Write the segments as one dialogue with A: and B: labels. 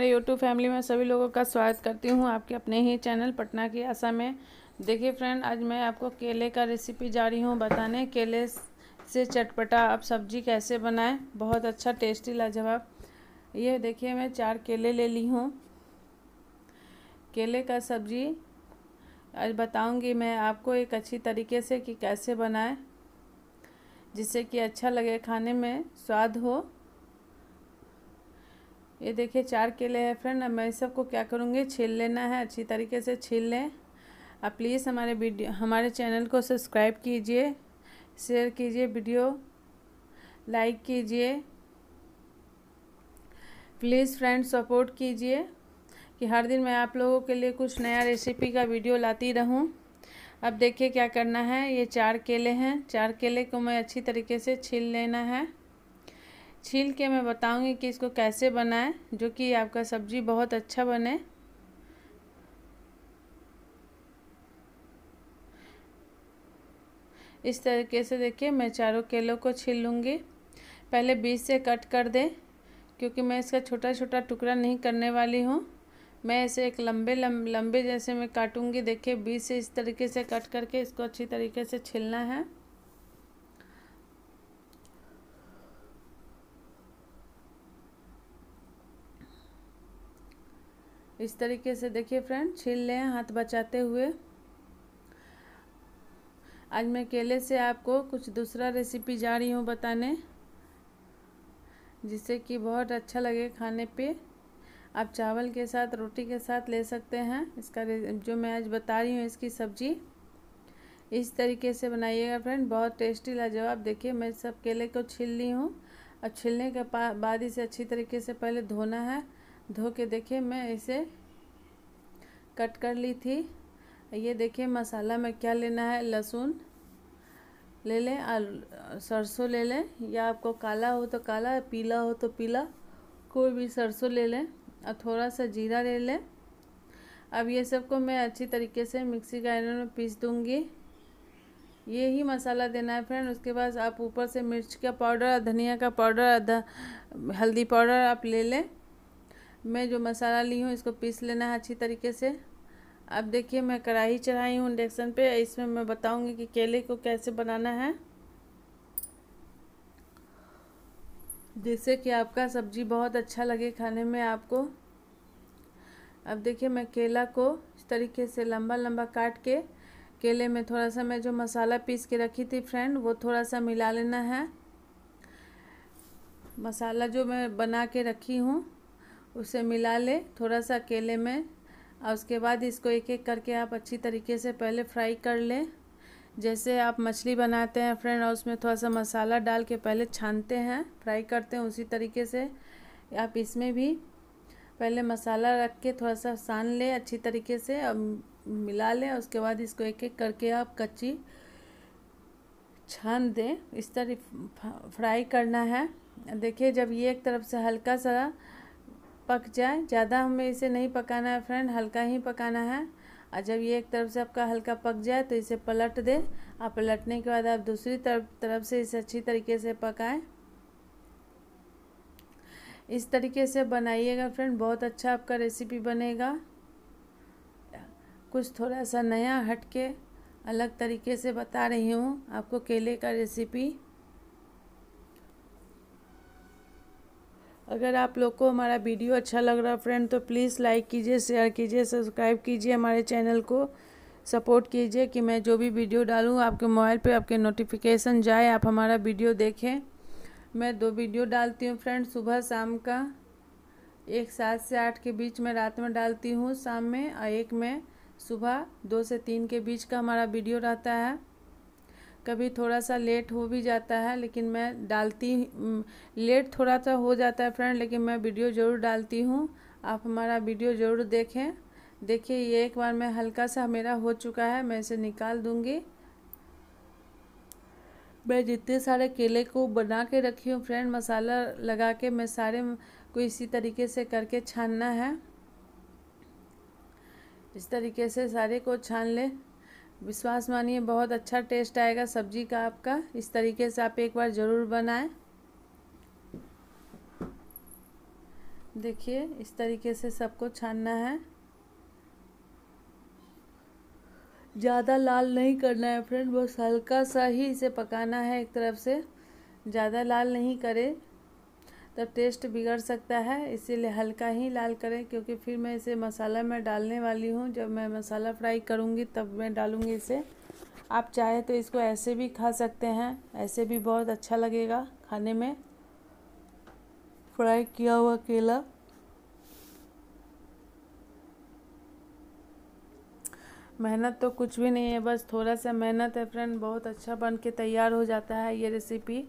A: हमारे YouTube family में सभी लोगों का स्वागत करती हूँ आपके अपने ही चैनल पटना की आशा में देखिए फ्रेंड आज मैं आपको केले का रेसिपी जा रही हूँ बताने केले से चटपटा आप सब्जी कैसे बनाएं बहुत अच्छा टेस्टी लाजवाब ये देखिए मैं चार केले ले ली हूँ केले का सब्जी आज बताऊँगी मैं आपको एक अच्छी तरीके से कि कैसे बनाएँ जिससे कि अच्छा लगे खाने में स्वाद हो ये देखिए चार केले हैं फ्रेंड अब मैं इस सबको क्या करूँगी छील लेना है अच्छी तरीके से छील लें आप प्लीज़ हमारे वीडियो हमारे चैनल को सब्सक्राइब कीजिए शेयर कीजिए वीडियो लाइक कीजिए प्लीज़ फ्रेंड सपोर्ट कीजिए कि हर दिन मैं आप लोगों के लिए कुछ नया रेसिपी का वीडियो लाती रहूं अब देखिए क्या करना है ये चार केले हैं चार केले को मैं अच्छी तरीके से छील लेना है छील के मैं बताऊंगी कि इसको कैसे बनाएं जो कि आपका सब्ज़ी बहुत अच्छा बने इस तरीके से देखिए मैं चारों केलों को छील लूँगी पहले बीज से कट कर दें क्योंकि मैं इसका छोटा छोटा टुकड़ा नहीं करने वाली हूँ मैं इसे एक लंबे लंबे जैसे मैं काटूँगी देखिए बीज से इस तरीके से कट करके इसको अच्छी तरीके से छीलना है इस तरीके से देखिए फ्रेंड छील लें हाथ बचाते हुए आज मैं केले से आपको कुछ दूसरा रेसिपी जा रही हूँ बताने जिससे कि बहुत अच्छा लगे खाने पे आप चावल के साथ रोटी के साथ ले सकते हैं इसका जो मैं आज बता रही हूँ इसकी सब्ज़ी इस तरीके से बनाइएगा फ्रेंड बहुत टेस्टी लाजवाब देखिए मैं सब केले को छील ली हूँ और छिलने के बाद इसे अच्छी तरीके से पहले धोना है धो के देखिए मैं इसे कट कर ली थी ये देखिए मसाला में क्या लेना है लहसुन ले लें और सरसों ले लें या आपको काला हो तो काला पीला हो तो पीला कोई भी सरसों ले लें और थोड़ा सा जीरा ले लें अब ये सबको मैं अच्छी तरीके से मिक्सी ग्राइंडर में पीस दूँगी ये ही मसाला देना है फ्रेंड उसके बाद आप ऊपर से मिर्च का पाउडर धनिया का पाउडर हल्दी पाउडर आप ले लें मैं जो मसाला ली हूँ इसको पीस लेना है अच्छी तरीके से अब देखिए मैं कढ़ाई चढ़ाई हूँ इंडक्शन पे इसमें मैं बताऊँगी कि केले को कैसे बनाना है जिससे कि आपका सब्जी बहुत अच्छा लगे खाने में आपको अब देखिए मैं केला को इस तरीके से लंबा लंबा काट के केले में थोड़ा सा मैं जो मसाला पीस के रखी थी फ्रेंड वो थोड़ा सा मिला लेना है मसाला जो मैं बना के रखी हूँ उसे मिला ले थोड़ा सा केले में और उसके बाद इसको एक एक करके आप अच्छी तरीके से पहले फ्राई कर लें जैसे आप मछली बनाते हैं फ्रेंड और उसमें थोड़ा सा मसाला डाल के पहले छानते हैं फ्राई करते हैं उसी तरीके से आप इसमें भी पहले मसाला रख के थोड़ा सा सान लें अच्छी तरीके से और मिला लें उसके बाद इसको एक एक करके आप कच्ची छान दें इस तरह फ्राई करना है देखिए जब ये एक तरफ से हल्का सा पक जाए ज़्यादा हमें इसे नहीं पकाना है फ्रेंड हल्का ही पकाना है और जब ये एक तरफ से आपका हल्का पक जाए तो इसे पलट दें और पलटने के बाद आप दूसरी तरफ तरफ से इसे अच्छी तरीके से पकाएं इस तरीके से बनाइएगा फ्रेंड बहुत अच्छा आपका रेसिपी बनेगा कुछ थोड़ा सा नया हटके अलग तरीके से बता रही हूँ आपको केले का रेसिपी अगर आप लोग को हमारा वीडियो अच्छा लग रहा है फ्रेंड तो प्लीज़ लाइक कीजिए शेयर कीजिए सब्सक्राइब कीजिए हमारे चैनल को सपोर्ट कीजिए कि मैं जो भी वीडियो डालूँ आपके मोबाइल पे आपके नोटिफिकेशन जाए आप हमारा वीडियो देखें मैं दो वीडियो डालती हूँ फ्रेंड सुबह शाम का एक सात से आठ के बीच में रात में डालती हूँ शाम में और एक में सुबह दो से तीन के बीच का हमारा वीडियो रहता है कभी थोड़ा सा लेट हो भी जाता है लेकिन मैं डालती लेट थोड़ा सा हो जाता है फ्रेंड लेकिन मैं वीडियो ज़रूर डालती हूँ आप हमारा वीडियो ज़रूर देखें देखिए ये एक बार मैं हल्का सा मेरा हो चुका है मैं इसे निकाल दूँगी मैं जितने सारे केले को बना के रखी हूँ फ्रेंड मसाला लगा के मैं सारे को इसी तरीके से करके छानना है इस तरीके से सारे को छान ले विश्वास मानिए बहुत अच्छा टेस्ट आएगा सब्जी का आपका इस तरीके से आप एक बार ज़रूर बनाएं देखिए इस तरीके से सबको छानना है ज़्यादा लाल नहीं करना है फ्रेंड बस हल्का सा ही इसे पकाना है एक तरफ से ज़्यादा लाल नहीं करें तब टेस्ट बिगड़ सकता है इसीलिए हल्का ही लाल करें क्योंकि फिर मैं इसे मसाला में डालने वाली हूँ जब मैं मसाला फ्राई करूँगी तब मैं डालूँगी इसे आप चाहे तो इसको ऐसे भी खा सकते हैं ऐसे भी बहुत अच्छा लगेगा खाने में फ्राई किया हुआ केला मेहनत तो कुछ भी नहीं है बस थोड़ा सा मेहनत है फ्रेंड बहुत अच्छा बन के तैयार हो जाता है ये रेसिपी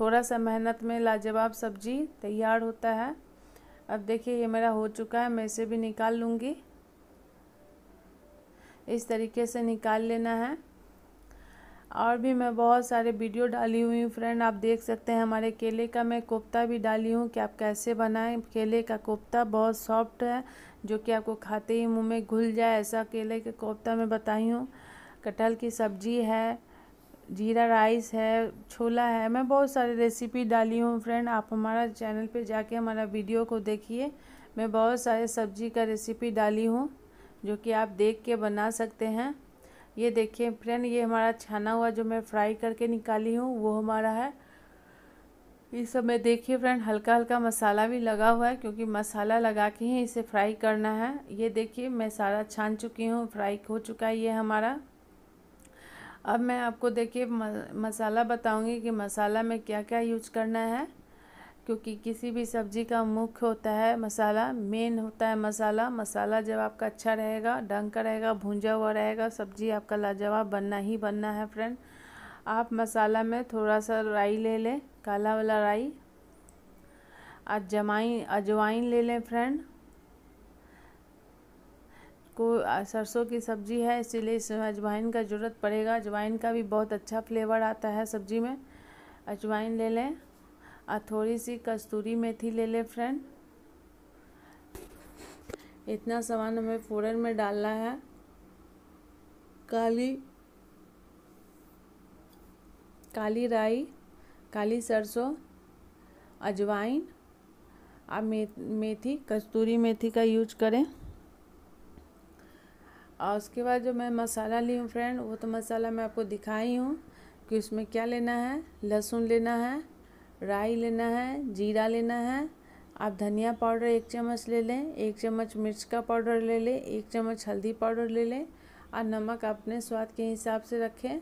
A: थोड़ा सा मेहनत में लाजवाब सब्ज़ी तैयार होता है अब देखिए ये मेरा हो चुका है मैं इसे भी निकाल लूँगी इस तरीके से निकाल लेना है और भी मैं बहुत सारे वीडियो डाली हुई हूँ फ्रेंड आप देख सकते हैं हमारे केले का मैं कोफ्ता भी डाली हूँ कि आप कैसे बनाएं केले का कोफ्ता बहुत सॉफ्ट है जो कि आपको खाते ही मुंह में घुल जाए ऐसा केले के कोफ्ता मैं बताई हूँ कटहल की सब्ज़ी है जीरा राइस है छोला है मैं बहुत सारी रेसिपी डाली हूँ फ्रेंड आप हमारा चैनल पे जाके हमारा वीडियो को देखिए मैं बहुत सारे सब्जी का रेसिपी डाली हूँ जो कि आप देख के बना सकते हैं ये देखिए फ्रेंड ये हमारा छाना हुआ जो मैं फ्राई करके निकाली हूँ वो हमारा है इस समय देखिए फ्रेंड हल्का हल्का मसाला भी लगा हुआ है क्योंकि मसाला लगा के ही इसे फ्राई करना है ये देखिए मैं सारा छान चुकी हूँ फ्राई हो चुका है ये हमारा अब मैं आपको देखिए मसाला बताऊंगी कि मसाला में क्या क्या यूज करना है क्योंकि किसी भी सब्ज़ी का मुख्य होता है मसाला मेन होता है मसाला मसाला जब आपका अच्छा रहेगा ढंग का रहेगा भूंजा हुआ रहेगा सब्ज़ी आपका लाजवाब बनना ही बनना है फ्रेंड आप मसाला में थोड़ा सा राई ले लें काला वाला राई आज अजवाइन ले लें फ्रेंड को सरसों की सब्ज़ी है इसीलिए इसमें अजवाइन का ज़रूरत पड़ेगा अजवाइन का भी बहुत अच्छा फ्लेवर आता है सब्ज़ी में अजवाइन ले लें और थोड़ी सी कस्तूरी मेथी ले लें फ्रेंड इतना सामान हमें फोरन में डालना है काली काली राई काली सरसों अजवाइन आप मेथी कस्तूरी मेथी का यूज करें और उसके बाद जो मैं मसाला ली हूँ फ्रेंड वो तो मसाला मैं आपको दिखाई हूँ कि उसमें क्या लेना है लहसुन लेना है राई लेना है जीरा लेना है आप धनिया पाउडर एक चम्मच ले लें एक चम्मच मिर्च का पाउडर ले लें एक चम्मच हल्दी पाउडर ले लें और नमक अपने स्वाद के हिसाब से रखें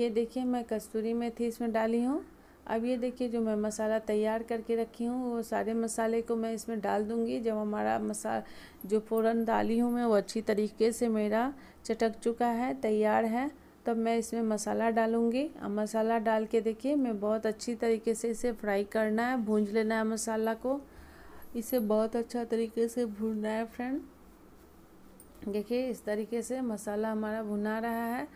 A: ये देखिए मैं कस्तूरी मेथी इसमें डाली हूँ अब ये देखिए जो मैं मसाला तैयार करके रखी हूँ वो सारे मसाले को मैं इसमें डाल दूँगी जब हमारा मसा जो फ़ौरन डाली हूँ मैं वो अच्छी तरीके से मेरा चटक चुका है तैयार है तब मैं इसमें मसाला डालूँगी अब मसाला डाल के देखिए मैं बहुत अच्छी तरीके से इसे फ्राई करना है भूंज लेना है मसाला को इसे बहुत अच्छा तरीके से भूनना है फ्रेंड देखिए इस तरीके से मसाला हमारा भुना रहा है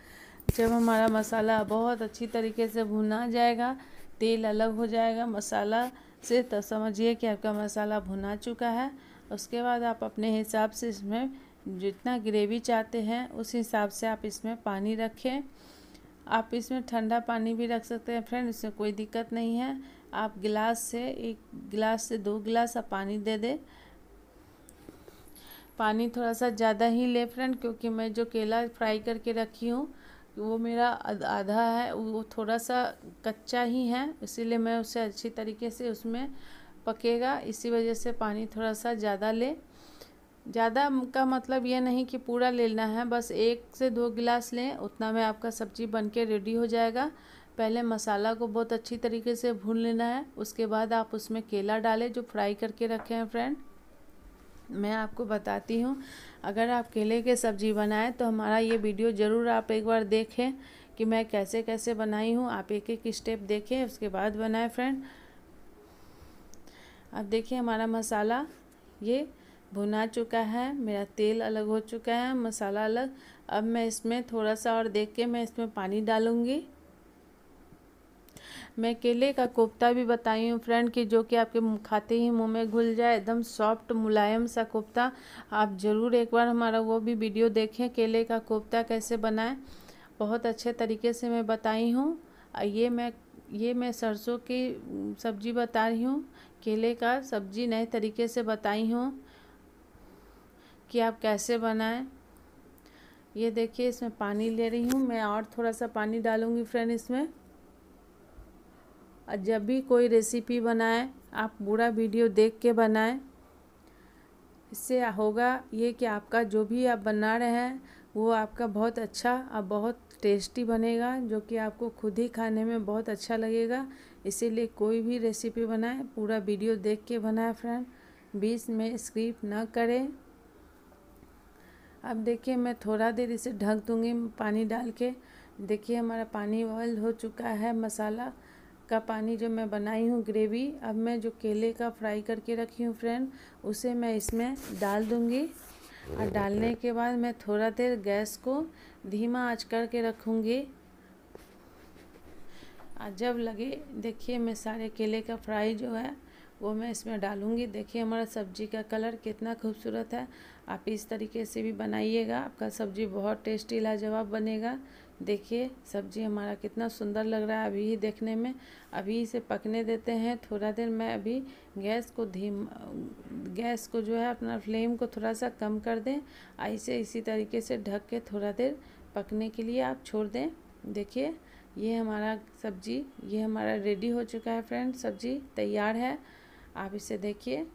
A: जब हमारा मसाला बहुत अच्छी तरीके से भुना जाएगा तेल अलग हो जाएगा मसाला से तो समझिए कि आपका मसाला भुना चुका है उसके बाद आप अपने हिसाब से इसमें जितना ग्रेवी चाहते हैं उस हिसाब से आप इसमें पानी रखें आप इसमें ठंडा पानी भी रख सकते हैं फ्रेंड इसमें कोई दिक्कत नहीं है आप गिलास से एक गिलास से दो गिलास आप पानी दे दें पानी थोड़ा सा ज़्यादा ही ले फ्रेंड क्योंकि मैं जो केला फ्राई करके रखी हूँ वो मेरा आधा है वो थोड़ा सा कच्चा ही है इसीलिए मैं उसे अच्छी तरीके से उसमें पकेगा इसी वजह से पानी थोड़ा सा ज़्यादा ले ज़्यादा का मतलब ये नहीं कि पूरा लेना है बस एक से दो गिलास लें उतना में आपका सब्जी बन के रेडी हो जाएगा पहले मसाला को बहुत अच्छी तरीके से भून लेना है उसके बाद आप उसमें केला डालें जो फ्राई करके रखे हैं फ्रेंड मैं आपको बताती हूँ अगर आप केले के सब्ज़ी बनाएं तो हमारा ये वीडियो ज़रूर आप एक बार देखें कि मैं कैसे कैसे बनाई हूँ आप एक एक स्टेप देखें उसके बाद बनाएं फ्रेंड अब देखिए हमारा मसाला ये भुना चुका है मेरा तेल अलग हो चुका है मसाला अलग अब मैं इसमें थोड़ा सा और देख के मैं इसमें पानी डालूँगी मैं केले का कोफ्ता भी बताई हूँ फ्रेंड कि जो कि आपके खाते ही मुंह में घुल जाए एकदम सॉफ्ट मुलायम सा कोफ्ता आप ज़रूर एक बार हमारा वो भी वीडियो देखें केले का कोफ्ता कैसे बनाएं बहुत अच्छे तरीके से मैं बताई हूँ ये मैं ये मैं सरसों की सब्ज़ी बता रही हूँ केले का सब्ज़ी नए तरीके से बताई हूँ कि आप कैसे बनाएं ये देखिए इसमें पानी ले रही हूँ मैं और थोड़ा सा पानी डालूँगी फ्रेंड इसमें जब भी कोई रेसिपी बनाए आप पूरा वीडियो देख के बनाएं इससे होगा ये कि आपका जो भी आप बना रहे हैं वो आपका बहुत अच्छा और बहुत टेस्टी बनेगा जो कि आपको खुद ही खाने में बहुत अच्छा लगेगा इसीलिए कोई भी रेसिपी बनाए पूरा वीडियो देख के बनाएं फ्रेंड बीच में स्किप ना करें अब देखिए मैं थोड़ा देर इसे ढक दूँगी पानी डाल के देखिए हमारा पानी बॉयल हो चुका है मसाला का पानी जो मैं बनाई हूँ ग्रेवी अब मैं जो केले का फ्राई करके रखी हूँ फ्रेंड उसे मैं इसमें डाल दूँगी
B: और डालने के
A: बाद मैं थोड़ा देर गैस को धीमा आँच करके रखूँगी और जब लगे देखिए मैं सारे केले का फ्राई जो है वो मैं इसमें डालूँगी देखिए हमारा सब्जी का कलर कितना खूबसूरत है आप इस तरीके से भी बनाइएगा आपका सब्जी बहुत टेस्टी लाजवाब बनेगा देखिए सब्जी हमारा कितना सुंदर लग रहा है अभी ही देखने में अभी इसे पकने देते हैं थोड़ा देर मैं अभी गैस को धीम गैस को जो है अपना फ्लेम को थोड़ा सा कम कर दें ऐसे इसी तरीके से ढक के थोड़ा देर पकने के लिए आप छोड़ दें देखिए ये हमारा सब्जी ये हमारा रेडी हो चुका है फ्रेंड सब्जी तैयार है आप इसे देखिए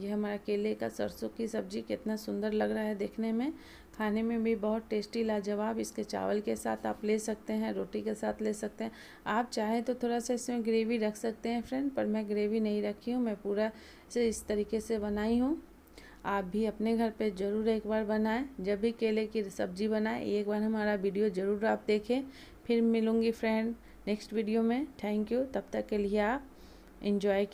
A: यह हमारा केले का सरसों की सब्जी कितना सुंदर लग रहा है देखने में खाने में भी बहुत टेस्टी लाजवाब इसके चावल के साथ आप ले सकते हैं रोटी के साथ ले सकते हैं आप चाहें तो थोड़ा सा इसमें ग्रेवी रख सकते हैं फ्रेंड पर मैं ग्रेवी नहीं रखी हूँ मैं पूरा से इस तरीके से बनाई हूँ आप भी अपने घर पे ज़रूर एक बार बनाएं जब भी केले की सब्ज़ी बनाएं एक बार हमारा वीडियो ज़रूर आप देखें फिर मिलूँगी फ्रेंड नेक्स्ट वीडियो में थैंक यू तब तक के लिए आप इन्जॉय